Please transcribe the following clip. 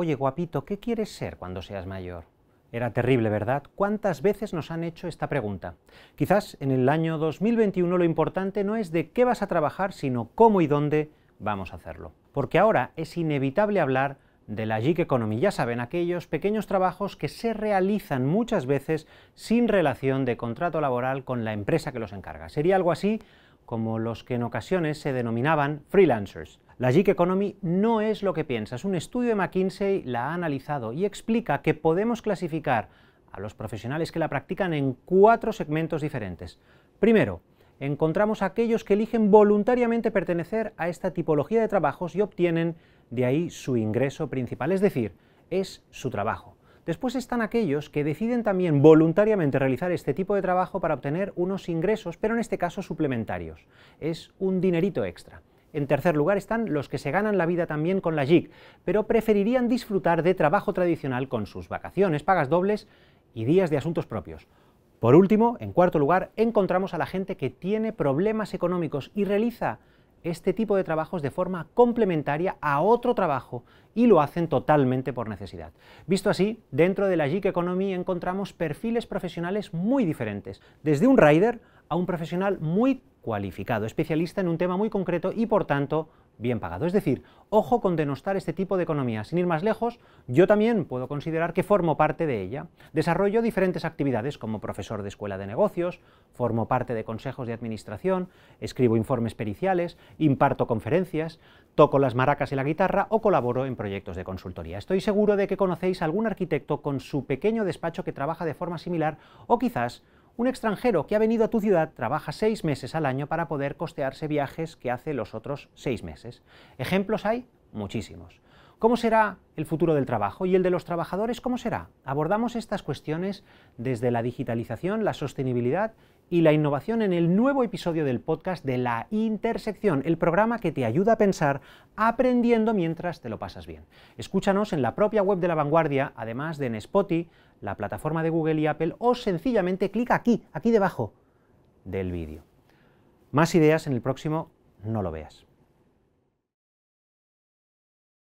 Oye, guapito, ¿qué quieres ser cuando seas mayor? Era terrible, ¿verdad? ¿Cuántas veces nos han hecho esta pregunta? Quizás en el año 2021 lo importante no es de qué vas a trabajar, sino cómo y dónde vamos a hacerlo. Porque ahora es inevitable hablar de la gig economy. Ya saben, aquellos pequeños trabajos que se realizan muchas veces sin relación de contrato laboral con la empresa que los encarga. Sería algo así como los que en ocasiones se denominaban freelancers. La gig economy no es lo que piensas. Un estudio de McKinsey la ha analizado y explica que podemos clasificar a los profesionales que la practican en cuatro segmentos diferentes. Primero, encontramos a aquellos que eligen voluntariamente pertenecer a esta tipología de trabajos y obtienen de ahí su ingreso principal, es decir, es su trabajo. Después están aquellos que deciden también voluntariamente realizar este tipo de trabajo para obtener unos ingresos, pero en este caso suplementarios. Es un dinerito extra. En tercer lugar están los que se ganan la vida también con la JIC, pero preferirían disfrutar de trabajo tradicional con sus vacaciones, pagas dobles y días de asuntos propios. Por último, en cuarto lugar, encontramos a la gente que tiene problemas económicos y realiza este tipo de trabajos de forma complementaria a otro trabajo y lo hacen totalmente por necesidad. Visto así, dentro de la gig economy encontramos perfiles profesionales muy diferentes, desde un rider a un profesional muy cualificado, especialista en un tema muy concreto y por tanto bien pagado. Es decir, ojo con denostar este tipo de economía. Sin ir más lejos, yo también puedo considerar que formo parte de ella. Desarrollo diferentes actividades como profesor de escuela de negocios, formo parte de consejos de administración, escribo informes periciales, imparto conferencias, toco las maracas y la guitarra o colaboro en proyectos de consultoría. Estoy seguro de que conocéis algún arquitecto con su pequeño despacho que trabaja de forma similar o quizás un extranjero que ha venido a tu ciudad trabaja seis meses al año para poder costearse viajes que hace los otros seis meses. Ejemplos hay muchísimos. ¿Cómo será el futuro del trabajo? ¿Y el de los trabajadores cómo será? Abordamos estas cuestiones desde la digitalización, la sostenibilidad y la innovación en el nuevo episodio del podcast de La Intersección, el programa que te ayuda a pensar aprendiendo mientras te lo pasas bien. Escúchanos en la propia web de La Vanguardia, además de en Spotify, la plataforma de Google y Apple, o sencillamente clica aquí, aquí debajo del vídeo. Más ideas en el próximo No lo veas.